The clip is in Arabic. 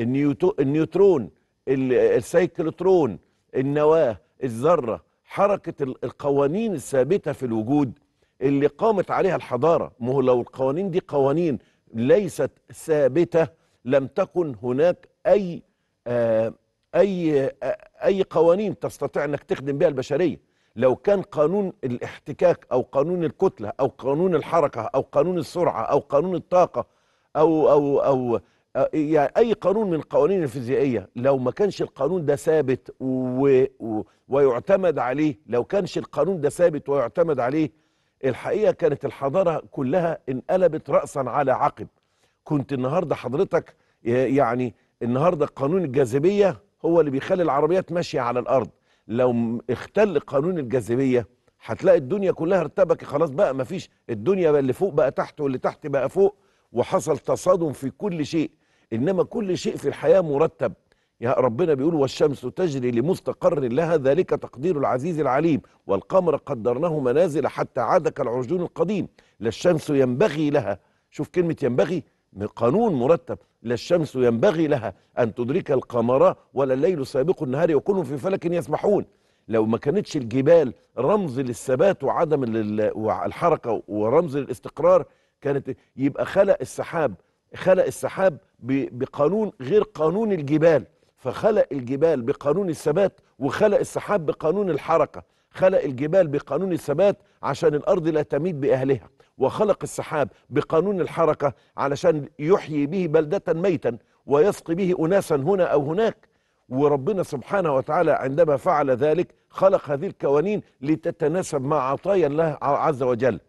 النيوترون السيكلوترون النواه الذره حركه القوانين الثابته في الوجود اللي قامت عليها الحضاره ما هو لو القوانين دي قوانين ليست ثابته لم تكن هناك اي آه اي آه اي قوانين تستطيع انك تخدم بها البشريه لو كان قانون الاحتكاك او قانون الكتله او قانون الحركه او قانون السرعه او قانون الطاقه او او او آه، يعني اي قانون من القوانين الفيزيائيه لو ما كانش القانون ده ثابت و... و... ويعتمد عليه لو كانش القانون ده ثابت ويعتمد عليه الحقيقه كانت الحضاره كلها انقلبت راسا على عقب كنت النهارده حضرتك يعني النهارده قانون الجاذبيه هو اللي بيخلي العربيات ماشيه على الارض لو اختل قانون الجاذبيه هتلاقي الدنيا كلها ارتبكت خلاص بقى مفيش الدنيا اللي فوق بقى تحت واللي تحت بقى فوق وحصل تصادم في كل شيء انما كل شيء في الحياه مرتب يا ربنا بيقول والشمس تجري لمستقر لها ذلك تقدير العزيز العليم والقمر قدرناه منازل حتى عاد كالعرجون القديم لا الشمس ينبغي لها شوف كلمة ينبغي قانون مرتب لا الشمس ينبغي لها أن تدرك القمر ولا الليل سابق النهار وكلهم في فلك يسبحون لو ما كانتش الجبال رمز للثبات وعدم الحركة ورمز للاستقرار كانت يبقى خلق السحاب خلق السحاب بقانون غير قانون الجبال فخلق الجبال بقانون الثبات وخلق السحاب بقانون الحركة خلق الجبال بقانون الثبات عشان الأرض لا تميد بأهلها وخلق السحاب بقانون الحركة علشان يحيي به بلدة ميتا ويسقي به أناسا هنا أو هناك وربنا سبحانه وتعالى عندما فعل ذلك خلق هذه الكوانين لتتناسب مع عطايا الله عز وجل